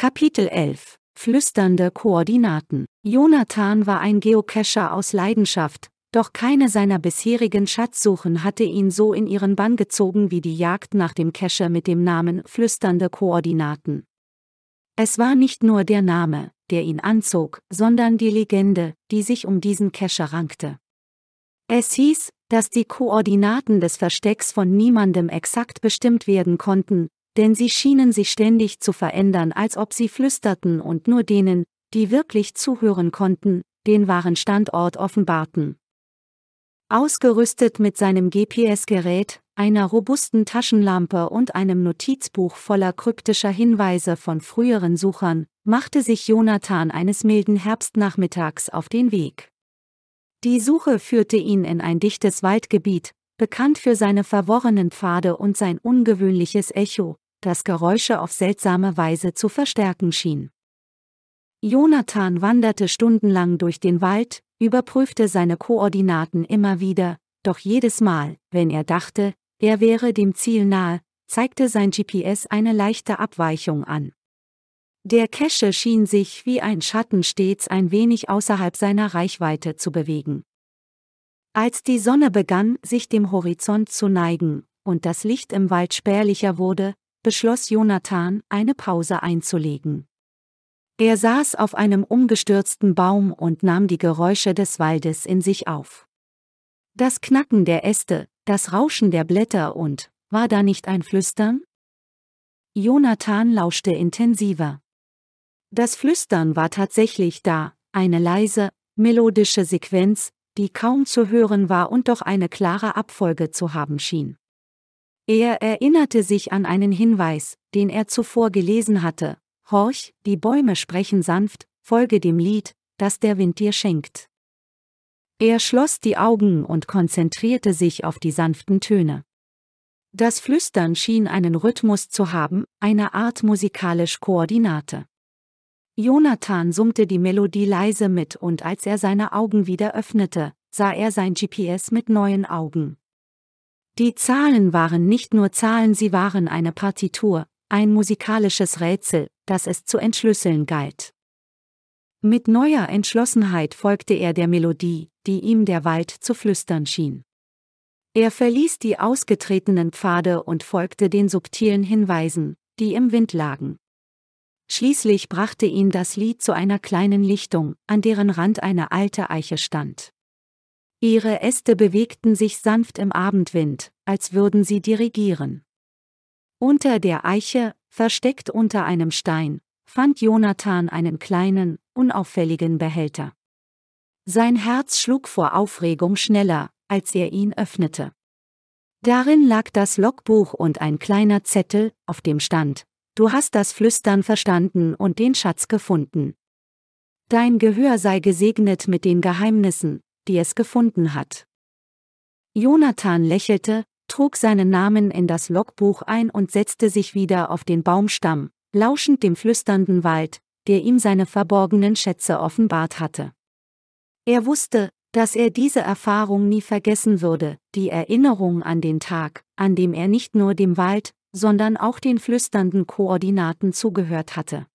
Kapitel 11 Flüsternde Koordinaten Jonathan war ein Geocacher aus Leidenschaft, doch keine seiner bisherigen Schatzsuchen hatte ihn so in ihren Bann gezogen wie die Jagd nach dem Cacher mit dem Namen Flüsternde Koordinaten. Es war nicht nur der Name, der ihn anzog, sondern die Legende, die sich um diesen Cacher rankte. Es hieß, dass die Koordinaten des Verstecks von niemandem exakt bestimmt werden konnten, denn sie schienen sich ständig zu verändern, als ob sie flüsterten und nur denen, die wirklich zuhören konnten, den wahren Standort offenbarten. Ausgerüstet mit seinem GPS-Gerät, einer robusten Taschenlampe und einem Notizbuch voller kryptischer Hinweise von früheren Suchern, machte sich Jonathan eines milden Herbstnachmittags auf den Weg. Die Suche führte ihn in ein dichtes Waldgebiet, bekannt für seine verworrenen Pfade und sein ungewöhnliches Echo, das Geräusche auf seltsame Weise zu verstärken schien. Jonathan wanderte stundenlang durch den Wald, überprüfte seine Koordinaten immer wieder, doch jedes Mal, wenn er dachte, er wäre dem Ziel nahe, zeigte sein GPS eine leichte Abweichung an. Der Kesche schien sich wie ein Schatten stets ein wenig außerhalb seiner Reichweite zu bewegen. Als die Sonne begann, sich dem Horizont zu neigen, und das Licht im Wald spärlicher wurde, beschloss Jonathan, eine Pause einzulegen. Er saß auf einem umgestürzten Baum und nahm die Geräusche des Waldes in sich auf. Das Knacken der Äste, das Rauschen der Blätter und, war da nicht ein Flüstern? Jonathan lauschte intensiver. Das Flüstern war tatsächlich da, eine leise, melodische Sequenz, die kaum zu hören war und doch eine klare Abfolge zu haben schien. Er erinnerte sich an einen Hinweis, den er zuvor gelesen hatte. Horch, die Bäume sprechen sanft, folge dem Lied, das der Wind dir schenkt. Er schloss die Augen und konzentrierte sich auf die sanften Töne. Das Flüstern schien einen Rhythmus zu haben, eine Art musikalisch Koordinate. Jonathan summte die Melodie leise mit und als er seine Augen wieder öffnete, sah er sein GPS mit neuen Augen. Die Zahlen waren nicht nur Zahlen, sie waren eine Partitur, ein musikalisches Rätsel, das es zu entschlüsseln galt. Mit neuer Entschlossenheit folgte er der Melodie, die ihm der Wald zu flüstern schien. Er verließ die ausgetretenen Pfade und folgte den subtilen Hinweisen, die im Wind lagen. Schließlich brachte ihn das Lied zu einer kleinen Lichtung, an deren Rand eine alte Eiche stand. Ihre Äste bewegten sich sanft im Abendwind, als würden sie dirigieren. Unter der Eiche, versteckt unter einem Stein, fand Jonathan einen kleinen, unauffälligen Behälter. Sein Herz schlug vor Aufregung schneller, als er ihn öffnete. Darin lag das Logbuch und ein kleiner Zettel, auf dem stand, Du hast das Flüstern verstanden und den Schatz gefunden. Dein Gehör sei gesegnet mit den Geheimnissen, die es gefunden hat. Jonathan lächelte, trug seinen Namen in das Logbuch ein und setzte sich wieder auf den Baumstamm, lauschend dem flüsternden Wald, der ihm seine verborgenen Schätze offenbart hatte. Er wusste, dass er diese Erfahrung nie vergessen würde, die Erinnerung an den Tag, an dem er nicht nur dem Wald, sondern auch den flüsternden Koordinaten zugehört hatte.